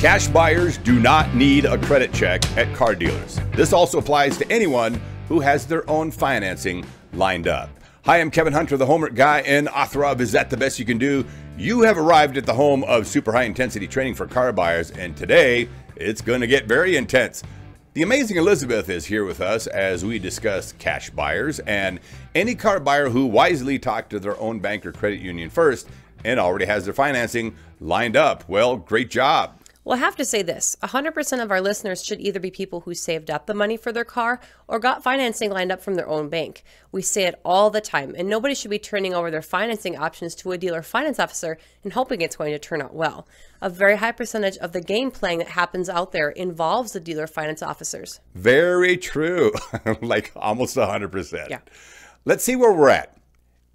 Cash buyers do not need a credit check at car dealers. This also applies to anyone who has their own financing lined up. Hi, I'm Kevin Hunter, the Homework Guy, and author of Is That the Best You Can Do? You have arrived at the home of super high intensity training for car buyers, and today it's going to get very intense. The amazing Elizabeth is here with us as we discuss cash buyers and any car buyer who wisely talked to their own bank or credit union first and already has their financing lined up. Well, great job. Well, I have to say this 100% of our listeners should either be people who saved up the money for their car or got financing lined up from their own bank. We say it all the time, and nobody should be turning over their financing options to a dealer finance officer and hoping it's going to turn out well. A very high percentage of the game playing that happens out there involves the dealer finance officers. Very true. like almost 100%. Yeah. Let's see where we're at.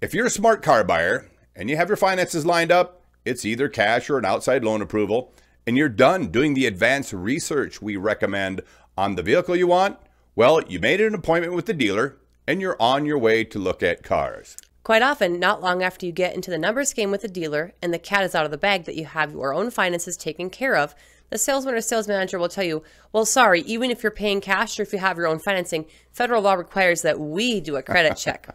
If you're a smart car buyer and you have your finances lined up, it's either cash or an outside loan approval and you're done doing the advanced research we recommend on the vehicle you want, well, you made an appointment with the dealer and you're on your way to look at cars. Quite often, not long after you get into the numbers game with the dealer and the cat is out of the bag that you have your own finances taken care of, the salesman or sales manager will tell you, well, sorry, even if you're paying cash or if you have your own financing, federal law requires that we do a credit check.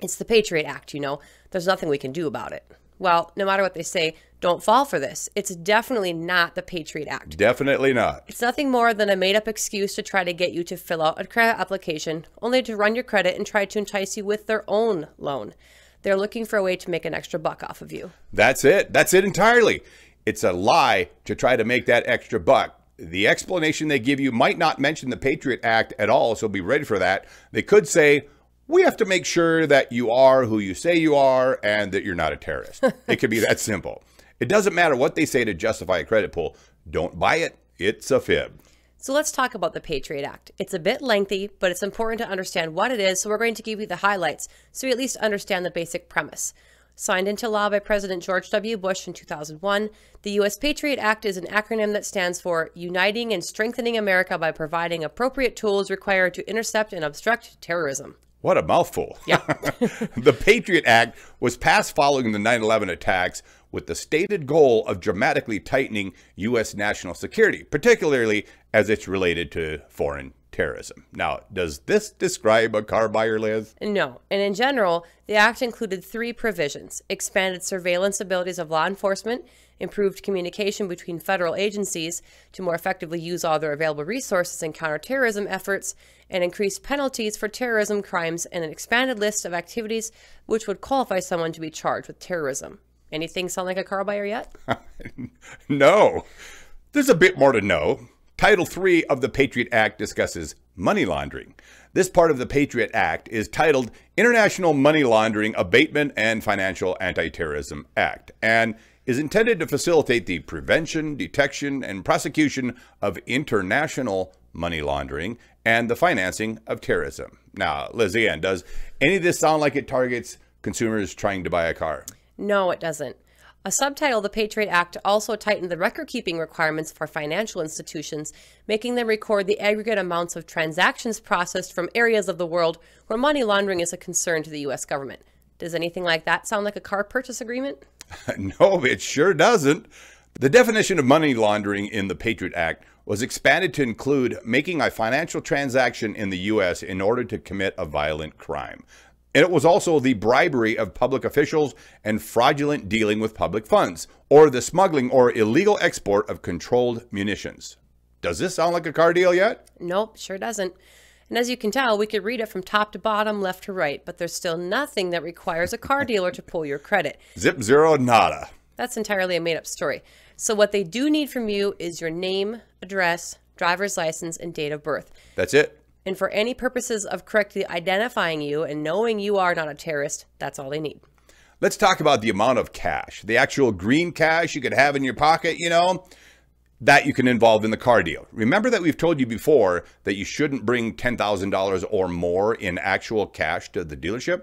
It's the Patriot Act, you know. There's nothing we can do about it. Well, no matter what they say, don't fall for this. It's definitely not the Patriot Act. Definitely not. It's nothing more than a made up excuse to try to get you to fill out a credit application, only to run your credit and try to entice you with their own loan. They're looking for a way to make an extra buck off of you. That's it. That's it entirely. It's a lie to try to make that extra buck. The explanation they give you might not mention the Patriot Act at all, so be ready for that. They could say, we have to make sure that you are who you say you are and that you're not a terrorist. it could be that simple. It doesn't matter what they say to justify a credit pull. Don't buy it. It's a fib. So let's talk about the Patriot Act. It's a bit lengthy, but it's important to understand what it is, so we're going to give you the highlights so you at least understand the basic premise. Signed into law by President George W. Bush in 2001, the U.S. Patriot Act is an acronym that stands for Uniting and Strengthening America by Providing Appropriate Tools Required to Intercept and Obstruct Terrorism. What a mouthful. Yeah. the Patriot Act was passed following the 9 11 attacks, with the stated goal of dramatically tightening U.S. national security, particularly as it's related to foreign terrorism. Now, does this describe a car buyer, Liz? No. And in general, the act included three provisions expanded surveillance abilities of law enforcement, improved communication between federal agencies to more effectively use all their available resources in counterterrorism efforts, and increased penalties for terrorism crimes and an expanded list of activities which would qualify someone to be charged with terrorism. Anything sound like a car buyer yet? no. There's a bit more to know. Title III of the Patriot Act discusses money laundering. This part of the Patriot Act is titled International Money Laundering Abatement and Financial Anti-Terrorism Act and is intended to facilitate the prevention, detection, and prosecution of international money laundering and the financing of terrorism. Now, Lizanne, does any of this sound like it targets consumers trying to buy a car? No, it doesn't. A subtitle, the Patriot Act also tightened the record keeping requirements for financial institutions, making them record the aggregate amounts of transactions processed from areas of the world where money laundering is a concern to the U.S. government. Does anything like that sound like a car purchase agreement? no, it sure doesn't. The definition of money laundering in the Patriot Act was expanded to include making a financial transaction in the U.S. in order to commit a violent crime. And It was also the bribery of public officials and fraudulent dealing with public funds, or the smuggling or illegal export of controlled munitions. Does this sound like a car deal yet? Nope, sure doesn't. And as you can tell, we could read it from top to bottom, left to right, but there's still nothing that requires a car dealer to pull your credit. Zip zero nada. That's entirely a made up story. So, what they do need from you is your name, address, driver's license, and date of birth. That's it. And for any purposes of correctly identifying you and knowing you are not a terrorist, that's all they need. Let's talk about the amount of cash, the actual green cash you could have in your pocket, you know, that you can involve in the car deal. Remember that we've told you before that you shouldn't bring $10,000 or more in actual cash to the dealership?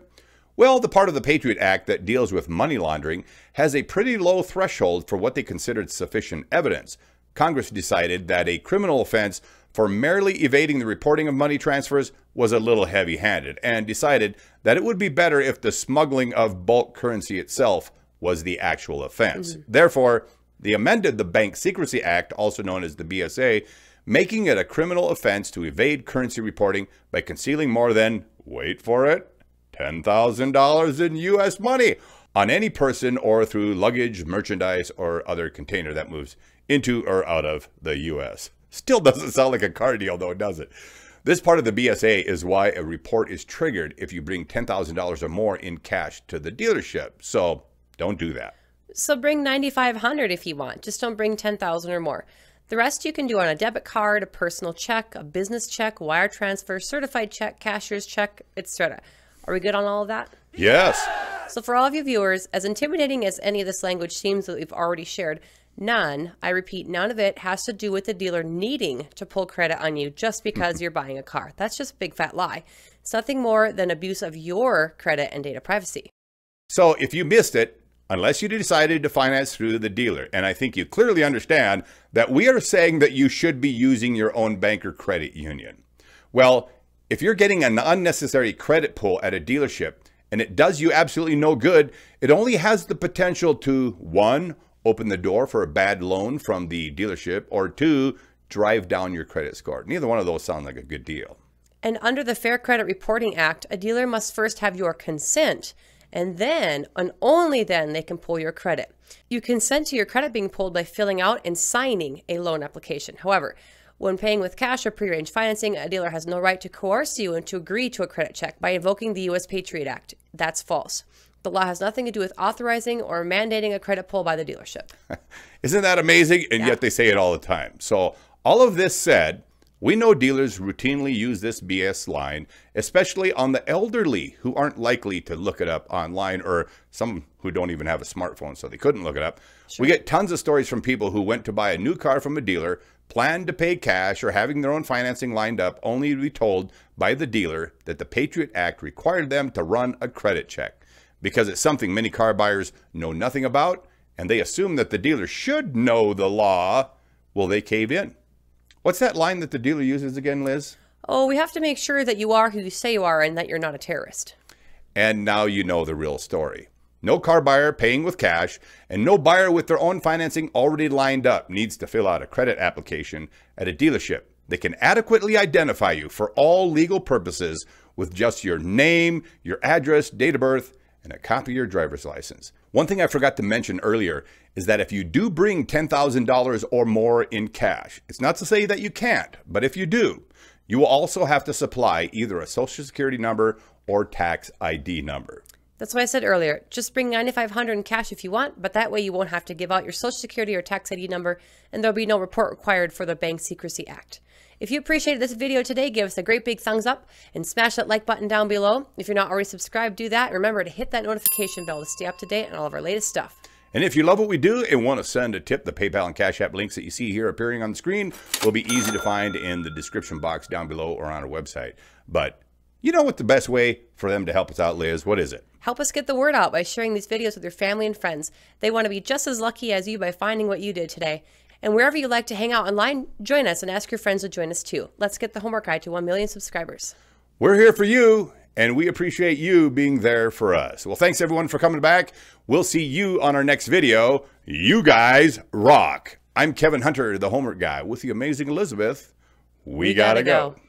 Well, the part of the Patriot Act that deals with money laundering has a pretty low threshold for what they considered sufficient evidence. Congress decided that a criminal offense for merely evading the reporting of money transfers was a little heavy-handed and decided that it would be better if the smuggling of bulk currency itself was the actual offense. Mm. Therefore, they amended the Bank Secrecy Act, also known as the BSA, making it a criminal offense to evade currency reporting by concealing more than, wait for it, $10,000 in U.S. money on any person or through luggage, merchandise, or other container that moves into or out of the U.S. Still doesn't sound like a car deal though, does it? This part of the BSA is why a report is triggered if you bring $10,000 or more in cash to the dealership. So don't do that. So bring 9500 if you want. Just don't bring 10000 or more. The rest you can do on a debit card, a personal check, a business check, wire transfer, certified check, cashier's check, etc. Are we good on all of that? Yes. So for all of you viewers, as intimidating as any of this language seems that we've already shared, None, I repeat, none of it has to do with the dealer needing to pull credit on you just because mm-hmm. you're buying a car. That's just a big fat lie. It's nothing more than abuse of your credit and data privacy. So if you missed it, unless you decided to finance through the dealer, and I think you clearly understand that we are saying that you should be using your own bank or credit union. Well, if you're getting an unnecessary credit pull at a dealership and it does you absolutely no good, it only has the potential to one, open the door for a bad loan from the dealership, or two, drive down your credit score. Neither one of those sound like a good deal. And under the Fair Credit Reporting Act, a dealer must first have your consent, and then, and only then, they can pull your credit. You consent to your credit being pulled by filling out and signing a loan application. However, when paying with cash or prearranged financing, a dealer has no right to coerce you into agree to a credit check by invoking the U.S. Patriot Act. That's false. The law has nothing to do with authorizing or mandating a credit pull by the dealership. Isn't that amazing? And yeah. yet they say it all the time. So, all of this said, we know dealers routinely use this BS line, especially on the elderly who aren't likely to look it up online or some who don't even have a smartphone, so they couldn't look it up. Sure. We get tons of stories from people who went to buy a new car from a dealer, planned to pay cash or having their own financing lined up, only to be told by the dealer that the Patriot Act required them to run a credit check because it's something many car buyers know nothing about and they assume that the dealer should know the law, will they cave in? What's that line that the dealer uses again, Liz? Oh, we have to make sure that you are who you say you are and that you're not a terrorist. And now you know the real story. No car buyer paying with cash and no buyer with their own financing already lined up needs to fill out a credit application at a dealership They can adequately identify you for all legal purposes with just your name, your address, date of birth, and a copy of your driver's license. One thing I forgot to mention earlier is that if you do bring $10,000 or more in cash, it's not to say that you can't, but if you do, you will also have to supply either a social security number or tax ID number. That's why I said earlier, just bring 9500 in cash if you want, but that way you won't have to give out your social security or tax ID number and there'll be no report required for the Bank Secrecy Act. If you appreciated this video today, give us a great big thumbs up and smash that like button down below. If you're not already subscribed, do that. Remember to hit that notification bell to stay up to date on all of our latest stuff. And if you love what we do and want to send a tip, the PayPal and Cash App links that you see here appearing on the screen will be easy to find in the description box down below or on our website. But you know what the best way for them to help us out, Liz? What is it? Help us get the word out by sharing these videos with your family and friends. They want to be just as lucky as you by finding what you did today. And wherever you like to hang out online, join us and ask your friends to join us too. Let's get the Homework Guide to 1 million subscribers. We're here for you, and we appreciate you being there for us. Well, thanks everyone for coming back. We'll see you on our next video. You guys rock. I'm Kevin Hunter, the Homework Guy, with the amazing Elizabeth. We, we gotta, gotta, go. go.